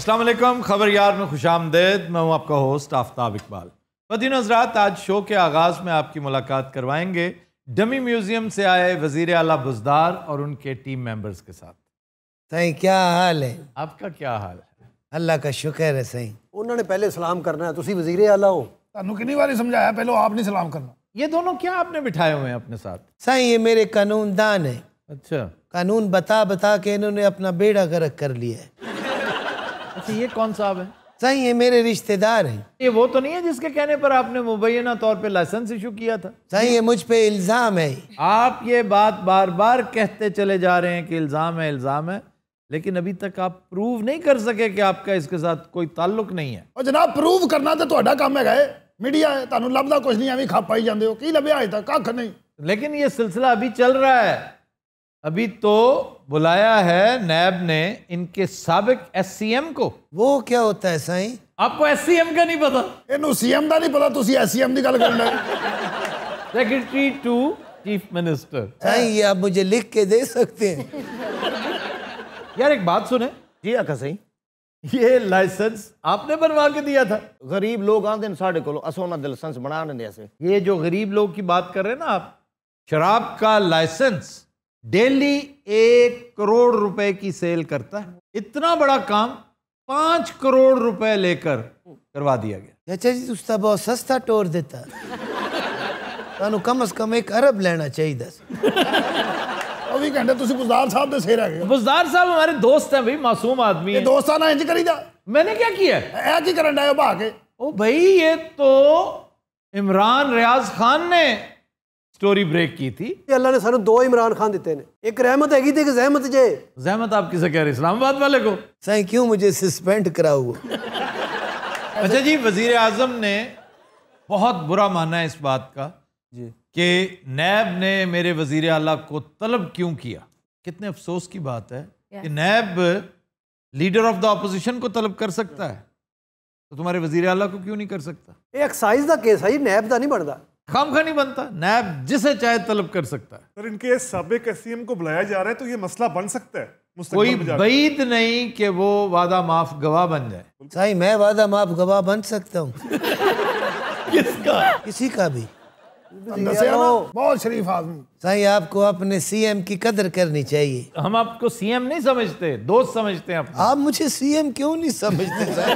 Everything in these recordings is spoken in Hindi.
असलम खबर यार में खुश आमदेद मैं हूँ आपका होस्ट आफ्ताब इकबाल बदीन हजरात आज शो के आगाज़ में आपकी मुलाकात करवाएंगे डमी म्यूज़ियम से आए वज़ी अला बुजदार और उनके टीम मेंबर्स के साथ सही क्या हाल है आपका क्या हाल है अल्लाह का शुक्र है सही उन्होंने पहले सलाम करना है तुम वजीर अला हो ਤੁਹਾਨੂੰ ਕਿੰਨੀ बार समझाया पहले आपने सलाम करना ये दोनों क्या आपने बिठाए हुए हैं अपने साथ सही ये मेरे कानूनदान है अच्छा कानून बता बता के इन्होंने अपना बेड़ा गर्क कर लिया है अच्छा ये कौन साहब है सही है मेरे रिश्तेदार हैं ये वो तो नहीं है जिसके कहने पर आपने मुबैना तौर पे लाइसेंस इशू किया था सही है मुझ पे इल्ज़ाम है आप ये बात बार बार कहते चले जा रहे हैं कि इल्ज़ाम है इल्ज़ाम है लेकिन अभी तक आप प्रूव नहीं कर सके कि आपका इसके साथ कोई ताल्लुक नहीं है और जनाब प्रूव करना तो ਤੁਹਾਡਾ ਕੰਮ ਹੈਗਾ ਏ ਮੀਡੀਆ ਹੈ ਤੁਹਾਨੂੰ ਲੱਭਦਾ ਕੁਝ ਨਹੀਂ ਐਵੇਂ ਖਾ ਪਾਈ ਜਾਂਦੇ ਹੋ ਕੀ ਲੱਭਿਆ ਅਜੇ ਤੱਕ ਕੱਖ ਨਹੀਂ ਲੇਕਿਨ ਇਹ ਸਿਲਸਿਲਾ ਅਭੀ ਚੱਲ ਰਿਹਾ ਹੈ अभी तो बुलाया है नैब ने इनके सबक एम को वो क्या होता है साई आपको एम का नहीं पता ਇਹਨੂੰ ਸੀਐਮ का नहीं पता ਤੁਸੀਂ ਐਸਐਮ ਦੀ ਗੱਲ ਕਰਨ सेक्रेटरी टू चीफ मिनिस्टर साई ये आप मुझे लिख के दे सकते हैं यार एक बात सुने जी आका सही ये लाइसेंस आपने बनवा के दिया था गरीब लोग आते हैं साढ़े को असो ना लाइसेंस बना दें ऐसे ये जो गरीब लोग की बात कर रहे हैं ना आप शराब का लाइसेंस डेली एक करोड़ रुपए की सेल करता है इतना बड़ा काम पांच करोड़ रुपए लेकर करवा दिया गया चाचा जी उसका बहुत सस्ता टोर देता तो कम से कम एक अरब लेना चाहिए अभी साहब हमारे दोस्त हैं मासूम आदमी दोस्त ना मैंने क्या किया तो इमरान रियाज खान ने स्टोरी ब्रेक की थी अल्लाह ने सू दो इमरान खान दिते ने एक रहमत हैगी ते एक जहमत जे जहमत आप किसे कह रहे इस्लामाबाद वाले को सही क्यों मुझे सस्पेंड करा हुआ अच्छा जी वजीर आजम ने बहुत बुरा माना है इस बात का कि नैब ने मेरे वजीर अला को तलब क्यों किया कितने अफसोस की बात है कि नैब लीडर ऑफ द अपोजिशन को तलब कर सकता है तो तुम्हारे वजीर अला को क्यों नहीं कर सकता एक्साइज का केस है जी नैब का नहीं बनता खाम खा नहीं बनता नैब जिसे चाहे तलब कर सकता है सर इनके सबक एस को बुलाया जा रहा है तो ये मसला बन सकता है कोई बैद नहीं कि वो वादा माफ गवाह बन जाए भाई मैं वादा माफ गवाह बन सकता हूँ किसका किसी का भी बहुत शरीफ आदमी साई आपको अपने सीएम की कदर करनी चाहिए हम आपको सीएम नहीं समझते दोस्त समझते हैं आप मुझे सीएम क्यों नहीं समझते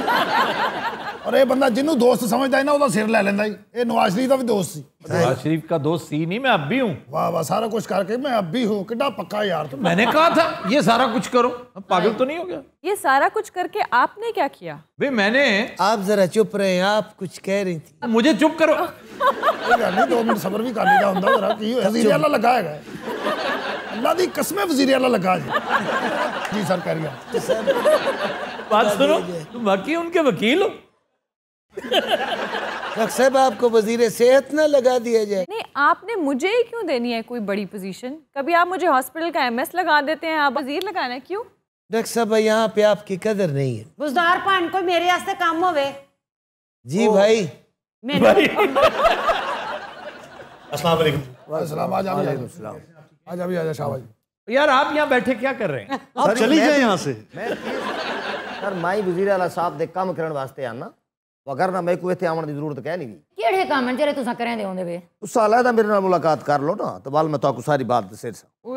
और ये बंदा जिन्हों दोस्त समझता है ना वो सिर ले लेता है ये नवाज शरीफ का भी दोस्त सी नवाज शरीफ का दोस्त सी नहीं मैं अब भी हूँ वाह वाह सारा कुछ करके मैं अब भी हूँ कितना पक्का यार तो मैंने कहा था ये सारा कुछ करो पागल तो नहीं हो गया ये सारा कुछ करके आपने क्या किया भाई मैंने आप जरा चुप रहे आप कुछ कह रही थी मुझे चुप करो दो मिनट सबर भी कर लिया लगाया गया अल्लाह वजीर अला लगा जी जी सर कह रही बात सुनो उनके वकील हो साहब आपको वजीर सेहत ना लगा दिया जाए नहीं आपने मुझे ही क्यों देनी है कोई बड़ी पोजीशन कभी आप मुझे हॉस्पिटल का एमएस लगा देते हैं आप वजीर लगाना क्यों डॉक्टर साहब यहाँ पे आपकी कदर नहीं है बुजदार पान को मेरे वास्ते काम होवे जी भाई, भाई। अस्सलाम वालेकुम वालेकाम आज आज अभी आजा शाह भाई यार आप यहाँ बैठे क्या कर रहे हैं आप चली जाए यहाँ से सर माई वजीर अला साहब ਦੇ ਕੰਮ ਕਰਨ ਵਾਸਤੇ ਆਣਾ ਵਗਰਨਾ ਮੈਂ ਕੋਈ ਇੱਥੇ ਆਉਣ ਦੀ ਜ਼ਰੂਰਤ ਕਹਿ ਨਹੀਂ ਦੀ ਕਿਹੜੇ ਕੰਮ ਜਿਹੜੇ ਤੁਸੀਂ ਕਰਿਆ ਦੇ ਹੁੰਦੇ ਵੇ ਤੁਸੀਂ ਅਲੱਗ ਮੇਰੇ ਨਾਲ ਮੁਲਾਕਾਤ ਕਰ ਲਓ ਨਾ ਤੇ ਬਾਲ ਮੈਂ ਤੁਹਾਨੂੰ ਸਾਰੀ ਬਾਤ ਦੱਸੇ ਸਾਂ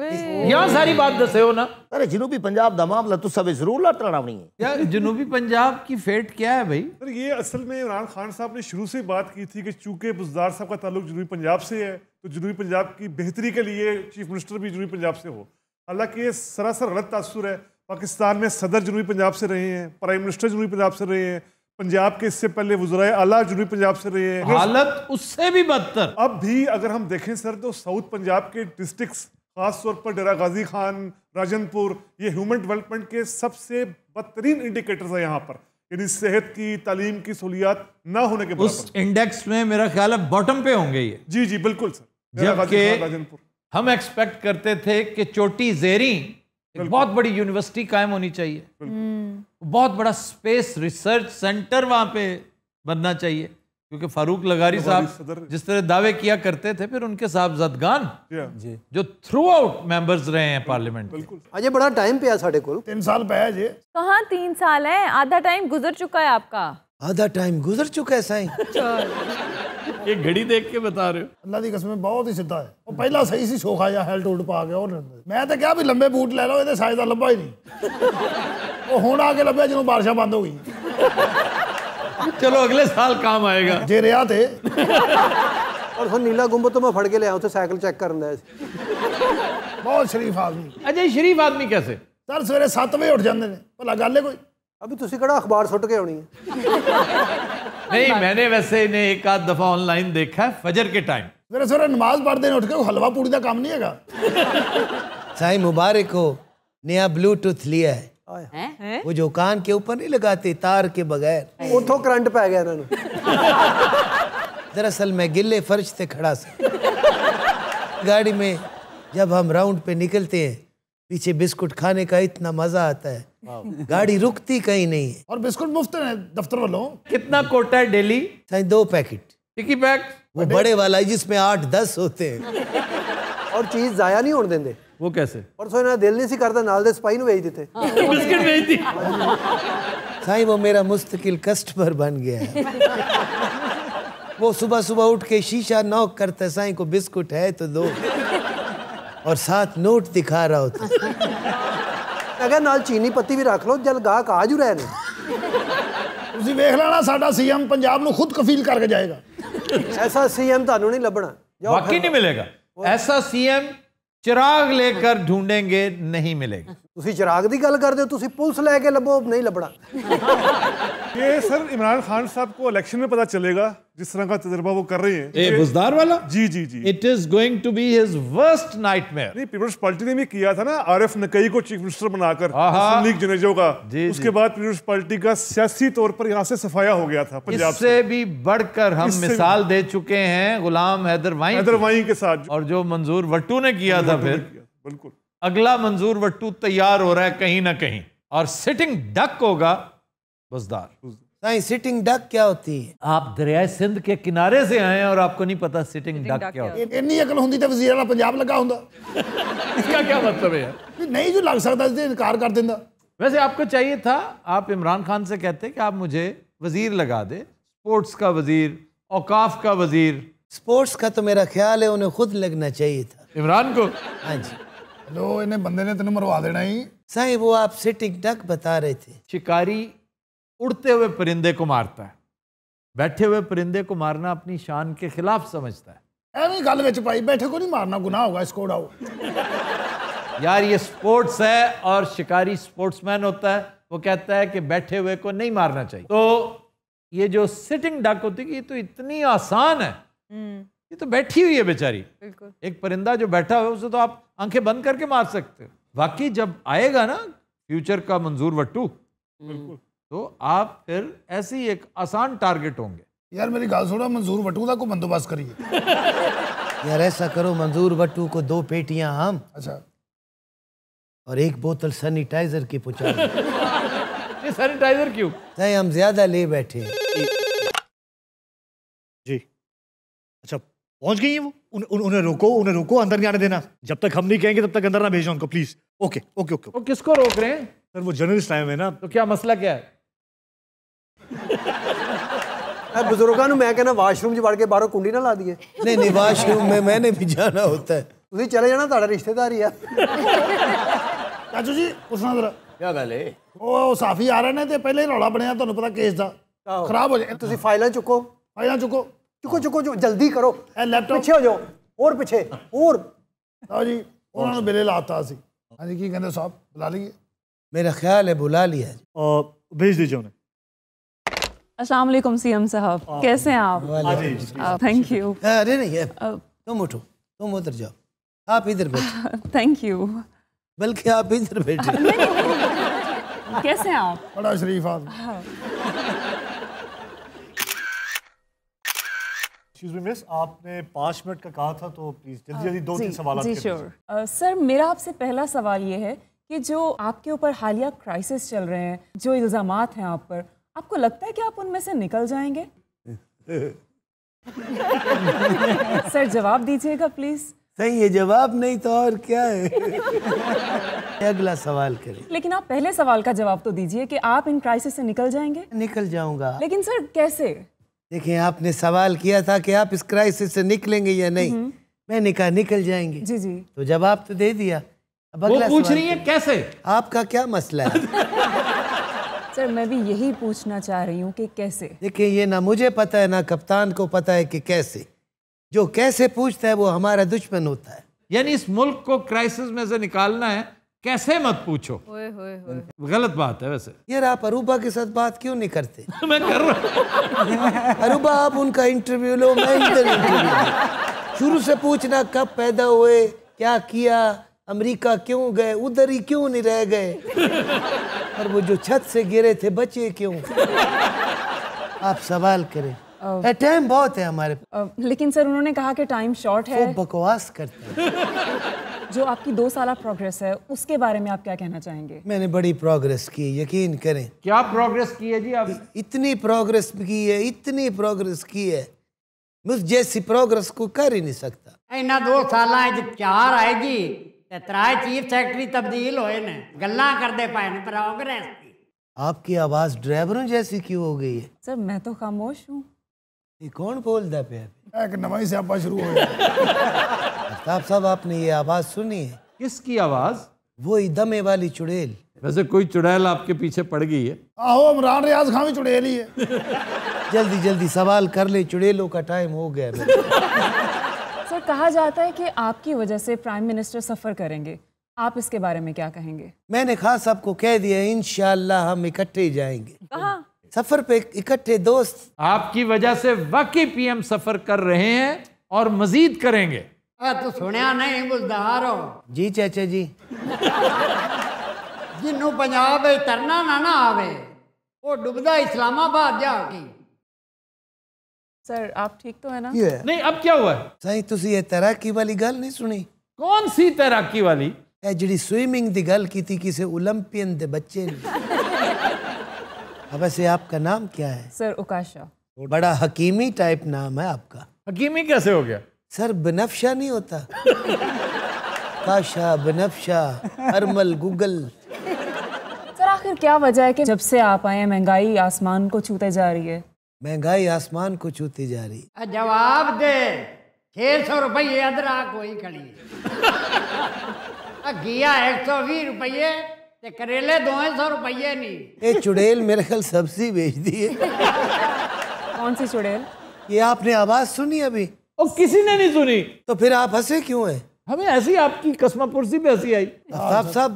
ਯਾ ਸਾਰੀ ਬਾਤ ਦੱਸਿਓ ਨਾ ਅਰੇ ਜਨੂਬੀ ਪੰਜਾਬ ਦਾ ਮਾਮਲਾ ਤੁਸੀਂ ਸਭ ਜ਼ਰੂਰ ਲਟਣਾਉਣੀ ਹੈ ਯਾਰ ਜਨੂਬੀ ਪੰਜਾਬ ਕੀ ਫੇਟ ਕੀ ਹੈ ਭਾਈ ਸਰ ਇਹ ਅਸਲ ਮੇਂ ਇਮਰਾਨ ਖਾਨ ਸਾਹਿਬ ਨੇ ਸ਼ੁਰੂ से बात की थी कि चूंकि बुजदार साहब का ताल्लुक जरूरी पंजाब से है तो जनूबी पंजाब की बेहतरी के लिए चीफ मिनिस्टर भी जनूबी पंजाब से हो हालांकि ये सरासर गलत तासुर है पाकिस्तान में सदर जनूबी पंजाब से रहे हैं प्राइम मिनिस्टर जनूबी पंजाब से रहे हैं पंजाब के इससे पहले वजरा आला जनूबी पंजाब से रहे हैं हालत उससे भी बदतर अब भी अगर हम देखें सर तो साउथ पंजाब के डिस्ट्रिक्ट तौर पर डेरा गाजी खान राजनपुर ये ह्यूमन डेवलपमेंट के सबसे बदतरीन इंडिकेटर्स हैं यहाँ पर यानी सेहत की तालीम की सहूलियात ना होने के उस इंडेक्स में मेरा ख्याल है बॉटम पे होंगे ये जी जी बिल्कुल सर जबकि हम एक्सपेक्ट करते थे कि चोटी जेरी एक बहुत बड़ी यूनिवर्सिटी कायम होनी चाहिए हम्म। बहुत बड़ा स्पेस रिसर्च सेंटर वहां पे बनना चाहिए क्योंकि फारूक लगारी साहब जिस तरह दावे किया करते थे फिर उनके साहब जदगान जो थ्रू आउट मेंबर्स रहे हैं पार्लियामेंट अजय बड़ा टाइम पे साढ़े को तीन साल पे जी कहा तीन साल है आधा टाइम गुजर चुका है आपका आधा टाइम गुजर चुका है साई ਇਹ ਘੜੀ ਦੇਖ ਕੇ ਬਤਾ ਰਹੇ ਹੋ ਅੱਲਾ ਦੀ ਕਸਮ ਬਹੁਤ ਹੀ ਸਿੱਧਾ ਹੈ ਉਹ ਪਹਿਲਾਂ ਸਹੀ ਸੀ ਸੋਖਾ ਜਾਂ ਹੈਲਟ ਉਲਟ ਪਾ ਗਿਆ ਉਹ ਮੈਂ ਤਾਂ ਕਿਹਾ ਵੀ ਲੰਬੇ ਬੂਟ ਲੈ ਲਓ ਇਹਦੇ ਸਾਈਜ਼ ਦਾ ਲੰਬਾ ਹੀ ਨਹੀਂ ਉਹ ਹੁਣ ਆ ਕੇ ਲੱਭਿਆ ਜਦੋਂ ਬਾਰਿਸ਼ਾਂ ਬੰਦ ਹੋ ਗਈ ਚਲੋ ਅਗਲੇ ਸਾਲ ਕੰਮ ਆਏਗਾ ਜੇ ਰਿਆ ਤੇ ਔਰ ਹੁਣ ਨੀਲਾ ਗੁੰਬਦ ਤੋਂ ਮੈਂ ਫੜ ਕੇ ਲਿਆ ਉੱਥੇ ਸਾਈਕਲ ਚੈੱਕ ਕਰਨ ਦਾ ਸੀ ਬਹੁਤ ਸ਼ਰੀਫ ਆਦਮੀ ਅਜੇ ਸ਼ਰੀਫ ਆਦਮੀ ਕਿਵੇਂ ਸਰ ਸਵੇਰੇ 7 ਵਜੇ ਉੱਠ ਜਾਂਦੇ ਨੇ ਭਲਾ ਗੱਲ ਹੈ ਕੋਈ ਅਭੀ ਤੁਸੀਂ ਕਿਹੜਾ ਅਖਬਾਰ ਸੁੱਟ ਕੇ ਆਉਣੀ ਹੈ नहीं मैंने वैसे इन्हें एक आध दफा ऑनलाइन देखा है फजर के टाइम जरा नमाज पढ़ देने उठ के हलवा पूरी का काम नहीं है साई मुबारक हो नया ब्लूटूथ लिया है है? वो जो कान के ऊपर नहीं लगाते तार के बगैर उठो करंट पै गया दरअसल मैं गिल्ले फर्श से खड़ा सा गाड़ी में जब हम राउंड पे निकलते हैं पीछे बिस्कुट खाने का इतना मज़ा आता है गाड़ी रुकती कहीं नहीं है और बिस्कुट मुफ्त है दफ्तर वालों कितना कोटा है डेली दो पैकेट टिकी पैक वो बड़े वाला है जिसमें आठ दस होते हैं और चीज ਚੀਜ਼ ਜ਼ਾਇਆ ਨਹੀਂ ਹੋਣ ਦਿੰਦੇ ਉਹ ਕੈਸੇ ਪਰਸੋਂ ਇਹਨਾਂ ਦਿਲ ਨਹੀਂ ਸੀ ਕਰਦਾ ਨਾਲ ਦੇ ਸਪਾਈ भेज देते ਦਿੱਤੇ भेज दी ਦੀ वो मेरा मुस्तकिल कस्टमर बन गया है वो सुबह सुबह उठ के शीशा नॉक करता साई को बिस्कुट है तो दो और साथ नोट दिखा रहा होता ਅਗਰ ਨਾਲ ਚੀਨੀ ਪੱਤੀ ਵੀ ਰੱਖ ਲਓ ਜਲ ਗਾਹਕ ਆ ਜੂ ਰਹੇ ਨੇ ਤੁਸੀਂ ਵੇਖ ਲੈਣਾ ਸਾਡਾ ਸੀਐਮ ਪੰਜਾਬ ਨੂੰ ਖੁਦ ਕਫੀਲ ਕਰਕੇ ਜਾਏਗਾ ਐਸਾ ਸੀਐਮ ਤੁਹਾਨੂੰ ਨਹੀਂ ਲੱਭਣਾ ਬਾਕੀ ਨਹੀਂ ਮਿਲੇਗਾ ਐਸਾ ਸੀਐਮ ਚਿਰਾਗ ਲੈ ਕੇ ਢੂੰਡेंगे ਨਹੀਂ ਮਿਲੇਗਾ ਤੁਸੀਂ ਚਿਰਾਗ ਦੀ ਗੱਲ ਕਰਦੇ ਹੋ ਤੁਸੀਂ ਪੁਲਿਸ ਲੈ ਕੇ ਲੱਭੋ ਨਹੀਂ ये सर इमरान खान साहब को इलेक्शन में पता चलेगा जिस तरह का तजर्बा वो कर रहे हैं ए, बुजदार वाला जी जी जी it is going to be his worst nightmare नहीं पीपल्स पार्टी ने भी किया था ना आरिफ नकई को चीफ मिनिस्टर बनाकर लीग जनेजो का जी, उसके जी. बाद पीपल्स पार्टी का सियासी तौर पर यहाँ से सफाया हो गया था पंजाब से भी बढ़कर हम मिसाल दे चुके हैं गुलाम हैदर वाई हैदर वाई के साथ और जो मंजूर वट्टू ने किया था फिर बिल्कुल अगला मंजूर वट्टू तैयार हो रहा है कहीं ना कहीं और सिटिंग डक होगा बसदार नहीं सिटिंग डक क्या होती है आप दरियाए सिंध के किनारे से आए हैं और आपको नहीं पता सिटिंग डक क्या होती है इतनी अकल ਹੁੰਦੀ ਤਾਂ ਵਜ਼ੀਰਾਂ ਨਾਲ ਪੰਜਾਬ ਲੱਗਾ ਹੁੰਦਾ इसका क्या मतलब है नहीं जो लग सकता इसने इनकार कर देता वैसे आपको चाहिए था आप इमरान खान से कहते कि आप मुझे वजीर लगा दे स्पोर्ट्स का वजीर औकाफ का वजीर स्पोर्ट्स का तो मेरा ख्याल है उन्हें खुद लगना चाहिए था इमरान को हाँ जी लो इन्हें बंदे ने तेन मरवा देना ही सही वो आपसे टिकटॉक बता रहे थे शिकारी उड़ते हुए परिंदे को मारता है बैठे हुए परिंदे को मारना अपनी शान के खिलाफ समझता है ਐਵੇਂ गल ਵਿੱਚ ਪਾਈ ਬੈਠੇ ਕੋ ਨਹੀਂ ਮਾਰਨਾ ਗੁਨਾਹ ਹੋਗਾ इसको उड़ाओ यार ये स्पोर्ट्स है और शिकारी स्पोर्ट्समैन होता है वो कहता है कि बैठे हुए को नहीं मारना चाहिए तो ये जो सिटिंग डक होती है ये तो इतनी आसान है हम्म। ये तो बैठी हुई है बेचारी एक परिंदा जो बैठा हुआ है उसे तो आप आंखें बंद करके मार सकते हो बाकी जब आएगा ना फ्यूचर का मंजूर वट्टू तो आप फिर ऐसी एक आसान टारगेट होंगे यार मेरी गाल सुना मंजूर वट्टू का को बंदोबस्त करिए यार ऐसा करो मंजूर वट्टू को दो पेटियां हम अच्छा और एक बोतल सैनिटाइजर की पहुंचा ये सैनिटाइजर क्यों नहीं हम ज्यादा ले बैठे जी अच्छा पहुंच गई है वो उन, उन, उन्हें रोको उन्हें रोको अंदर नहीं आने देना जब तक हम नहीं कहेंगे तब तक अंदर ना भेजो उनको प्लीज ओके ओके ओके वो किसको रोक रहे हैं सर वो जर्नलिस्ट आए हुए ना तो क्या मसला क्या है बुजुर्गों मैं कहना वाशरूम च वड़ के बाहरों कुंडी ना ला दिए नहीं नहीं वाशरूम में मैंने भी जाना होता है तुम्हें चले जाना ਤੁਹਾਡਾ रिश्तेदार ही है चाचू जी ਪੁੱਛਣਾ ਜ਼ਰਾ ਕੀ ਗੱਲ ਏ ਉਹ ਸਾਫੀ ਆ ਰਹੇ ਨੇ ਤੇ ਪਹਿਲੇ ਹੀ ਰੌਲਾ ਬਣਿਆ ਤੁਹਾਨੂੰ ਪਤਾ ਕੇਸ ਦਾ ਖਰਾਬ ਹੋ ਜਾਏ ਤੁਸੀਂ ਫਾਈਲਾਂ ਚੁੱਕੋ ਫਾਈਲਾਂ ਚੁੱਕੋ चुको चुको चुको जल्दी करो ਇਹ हो जाओ और ਜਾਓ और जी ਹੋਰ ਲਓ ਜੀ ਉਹਨਾਂ ਨੂੰ ਬਿਲੇ ਲਾਤਾ ਸੀ ਹਾਂਜੀ ਕੀ ਕਹਿੰਦੇ मेरा ख्याल है बुला लिया और भेज दीजिए उन्हें अस्सलाम वालेकुम सीएम साहब कैसे हैं आप थैंक हाँ यू अरे नहीं तुम उठो तुम उधर जाओ आप इधर बैठो थैंक यू बल्कि आप इधर बैठो कैसे हैं आप बड़ा शरीफ आदमी हाँ। एक्सक्यूज मी मिस आपने पाँच मिनट का कहा था तो प्लीज़ जल्दी जल्दी दो तीन सवाल जी श्योर सर मेरा आपसे पहला सवाल ये है कि जो आपके ऊपर हालिया क्राइसिस चल रहे हैं जो इल्ज़ाम हैं आप पर आपको लगता है कि आप उनमें से निकल जाएंगे सर जवाब दीजिएगा प्लीज़ सही है जवाब नहीं तो और क्या है अगला सवाल करें लेकिन आप पहले सवाल का जवाब तो दीजिए कि आप इन क्राइसिस से निकल जाएंगे निकल जाऊंगा लेकिन सर कैसे देखिए आपने सवाल किया था कि आप इस क्राइसिस से निकलेंगे या नहीं हम्म। मैंने कहा निकल जाएंगे जी जी तो जवाब तो दे दिया अब अगला पूछ रही है कैसे आपका क्या मसला है सर मैं भी यही पूछना चाह रही हूँ कि कैसे देखिए ये ना मुझे पता है ना कप्तान को पता है कि कैसे जो कैसे पूछता है वो हमारा दुश्मन होता है यानी इस मुल्क को क्राइसिस में से निकालना है कैसे मत पूछो ओए, ओए, ओए। गलत बात है वैसे यार आप अरूबा के साथ बात क्यों नहीं करते मैं कर रहा अरूबा आप उनका इंटरव्यू लो मैं इधर शुरू से पूछना कब पैदा हुए क्या किया अमेरिका क्यों गए उधर ही क्यों नहीं रह गए और वो जो छत से गिरे थे बचे क्यों आप सवाल करें टाइम बहुत है हमारे लेकिन सर उन्होंने कहा कि टाइम शॉर्ट है वो बकवास करते हैं जो आपकी दो साल प्रोग्रेस है उसके बारे में आप क्या कहना चाहेंगे मैंने बड़ी प्रोग्रेस की यकीन करें क्या प्रोग्रेस की है जी आप इतनी प्रोग्रेस की है इतनी प्रोग्रेस की है मुझ जैसी प्रोग्रेस को कर ही नहीं सकता इन्हें दो साल चार आएगी ਤੇ ਤਰਾਏ ਚੀਫ ਸੈਕਟਰੀ ਤਬਦੀਲ ਹੋਏ ਨੇ ਗੱਲਾਂ ਕਰਦੇ ਪਏ ਨੇ ਪ੍ਰੋਗਰੈਸ ਦੀ ਆਪਕੀ ਆਵਾਜ਼ ਡਰਾਈਵਰੋਂ ਜੈਸੀ ਕਿਉਂ ਹੋ ਗਈ ਹੈ ਸਰ कौन ਤਾਂ पे एक नवाई स्यापा शुरू हो गया साहब आपने ये आवाज़ सुनी है किसकी आवाज़ वो दमे वाली चुड़ैल वैसे कोई चुड़ैल आपके पीछे पड़ गई है आहो इमरान रियाज खां भी चुड़ैल ही है जल्दी जल्दी सवाल कर ले चुड़ैलों का टाइम हो गया सर कहा जाता है कि आपकी वजह से प्राइम मिनिस्टर सफ़र करेंगे आप इसके बारे में क्या कहेंगे मैंने खास आपको कह दिया इन हम इकट्ठे जाएंगे कहा सफर पे इकट्ठे दोस्त आपकी वजह से वाकई पीएम सफर कर रहे हैं और मजीद करेंगे तो सुनिया नहीं बुजदार हो जी चाचा जी जिन्हों पंजाब तरना ना ना आवे वो डुबदा इस्लामाबाद जाके सर आप ठीक तो है ना yeah. नहीं अब क्या हुआ सही ਤੁਸੀਂ ਇਹ ਤੈਰਾਕੀ ਵਾਲੀ ਗੱਲ ਨਹੀਂ ਸੁਣੀ ਕੌਣ ਸੀ ਤੈਰਾਕੀ ਵਾਲੀ ਇਹ स्विमिंग ਸਵਿਮਿੰਗ गल की थी किसी ओलंपियन ਦੇ बच्चे ने अब ऐसे आपका नाम क्या है सर उकाशा बड़ा हकीमी टाइप नाम है आपका हकीमी कैसे हो गया सर बनफशा नहीं होता काशा बनफशा अरमल गूगल सर आखिर क्या वजह है कि जब से आप आए हैं महंगाई आसमान को छूते जा रही है महंगाई आसमान को छूती जा रही है जवाब दे छह सौ रुपये अदरा कोई खड़ी गया एक सौ बीस रुपये करेले दो ਦੋਏ सौ रुपये नहीं ये चुड़ैल मेरे ख्याल सब्जी दी है कौन सी चुड़ैल ये आपने आवाज सुनी अभी ओ, किसी ने नहीं सुनी तो फिर आप हंसे क्यों हैं हमें ऐसी आपकी पुरसी पे हंसी आई साहब साहब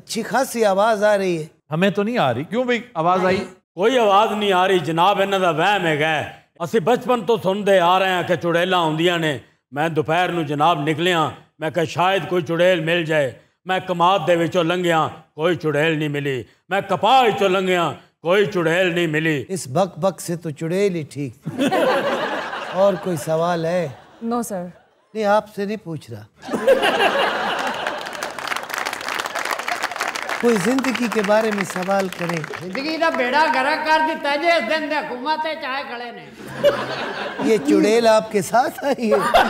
अच्छी खासी आवाज आ रही है हमें तो नहीं आ रही क्यों भाई आवाज आई कोई आवाज नहीं आ रही जनाब ਇਹਨਾਂ वह ਵਹਿਮ ਹੈਗਾ ਹੈ। ਅਸੀਂ ਬਚਪਨ ਤੋਂ ਸੁਣਦੇ आ रहे हैं कि चुड़ैल आंदियां ने मैं दोपहर ਨੂੰ जनाब ਨਿਕਲਿਆ मैं ਕਿਹਾ शायद कोई चुड़ैल मिल जाए मैं ਕਮਾਦ ਦੇ लंघिया कोई चुड़ैल नहीं मिली मैं कपाह ਕਪਾਹ ਵਿੱਚੋਂ कोई चुड़ैल नहीं मिली इस बक बक से तो चुड़ैल ही ठीक और कोई सवाल है नो no, सर नहीं आपसे नहीं पूछ रहा कोई जिंदगी के बारे में सवाल करे जिंदगी का बेड़ा गरा कर देता जे इस दिन हुकूमत चाहे खड़े ने ये चुड़ैल आपके साथ आई है